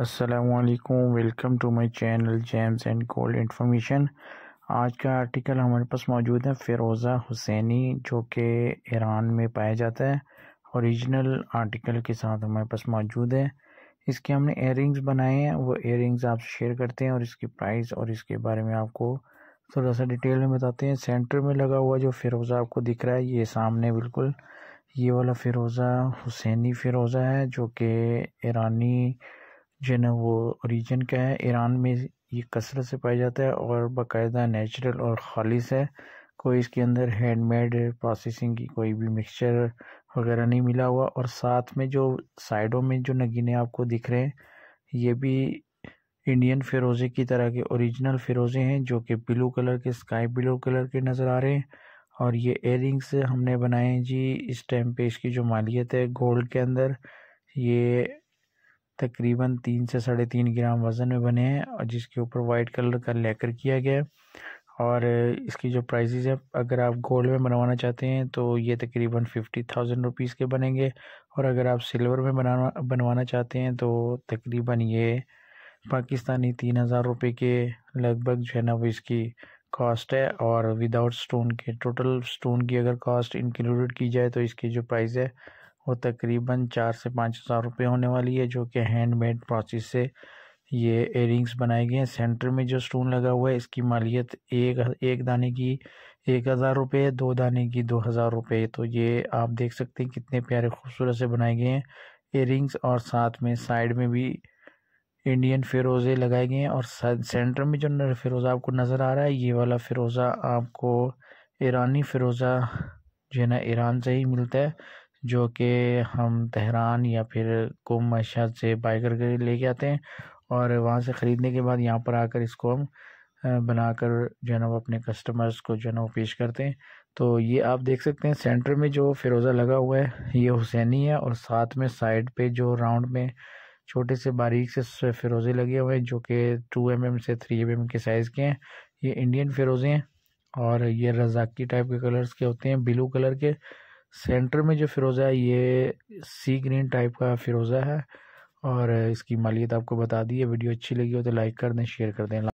असलकम welcome to my channel gems and gold information आज का आर्टिकल हमारे पास मौजूद है फ़िरोज़ा हुसैनी जो कि ईरान में पाया जाता है ओरिजिनल आर्टिकल के साथ हमारे पास मौजूद है इसके हमने एयरिंग्स बनाए हैं वो एयरिंग्स आप शेयर करते हैं और इसकी प्राइस और इसके बारे में आपको थोड़ा सा डिटेल में बताते हैं सेंटर में लगा हुआ जो फ़िरोज़ा आपको दिख रहा है ये सामने बिल्कुल ये वाला फ़िरोज़ा हुसैनी फ़िरोज़ा है जो कि ईरानी जो ना वो रीजन का है ईरान में ये कसरत से पाया जाता है और बाकायदा नेचुरल और खालिश है कोई इसके अंदर हैंडमेड प्रोसेसिंग की कोई भी मिक्सचर वगैरह नहीं मिला हुआ और साथ में जो साइडों में जो नगीने आपको दिख रहे हैं ये भी इंडियन फिरोज़े की तरह के ओरिजिनल फिरोज़े हैं जो कि ब्लू कलर के स्काई ब्लू कलर के नज़र आ रहे हैं और ये रिंग्स हमने बनाए हैं जी इस टाइम पे इसकी जो मालियत है गोल्ड के अंदर ये तकरीबन तीन से साढ़े तीन ग्राम वज़न में बने हैं और जिसके ऊपर वाइट कलर का लेकर किया गया है और इसकी जो प्राइजेज़ है अगर आप गोल्ड में बनवाना चाहते हैं तो ये तकरीबन फिफ्टी थाउजेंड रुपीज़ के बनेंगे और अगर आप सिल्वर में बनाना बनवाना चाहते हैं तो तकरीबन ये पाकिस्तानी तीन हज़ार रुपये के लगभग जो है ना वो इसकी कॉस्ट है और विदाउट स्टोन के टोटल स्टोन की अगर कॉस्ट इंक्लूडेड की जाए तो इसकी जो प्राइस है वो तकरीबन चार से पाँच हज़ार रुपये होने वाली है जो कि हैंडमेड प्रोसेस से ये एयरिंग्स बनाए गए हैं सेंटर में जो स्टोन लगा हुआ है इसकी मालियत एक एक दाने की एक हज़ार रुपये दो दाने की दो हज़ार रुपये तो ये आप देख सकते हैं कितने प्यारे खूबसूरत से बनाए गए हैं एयरिंग्स और साथ में साइड में भी इंडियन फिरोज़े लगाए गए हैं और सेंटर में जो फिरोज़ा आपको नज़र आ रहा है ये वाला फिरोज़ा आपको ईरानी फिरोज़ा जो है ना ईरान से ही मिलता है जो कि हम तहरान या फिर कुम मशहद से बाई करके लेके आते हैं और वहाँ से ख़रीदने के बाद यहाँ पर आकर इसको हम बनाकर जो है ना वो अपने कस्टमर्स को जो है ना वो पेश करते हैं तो ये आप देख सकते हैं सेंटर में जो फिरोज़ा लगा हुआ है ये हुसैनी है और साथ में साइड पे जो राउंड में छोटे से बारीक से फिरोज़े लगे हुए हैं जो कि टू एम एम से थ्री एम एम के साइज़ के हैं ये इंडियन फिरोज़े हैं और ये रजाकी टाइप के कलर्स के होते हैं ब्लू कलर के सेंटर में जो फ़िरोज़ा है ये सी ग्रीन टाइप का फ़िरोज़ा है और इसकी मालियत आपको बता दी है वीडियो अच्छी लगी हो तो लाइक कर दें शेयर कर दें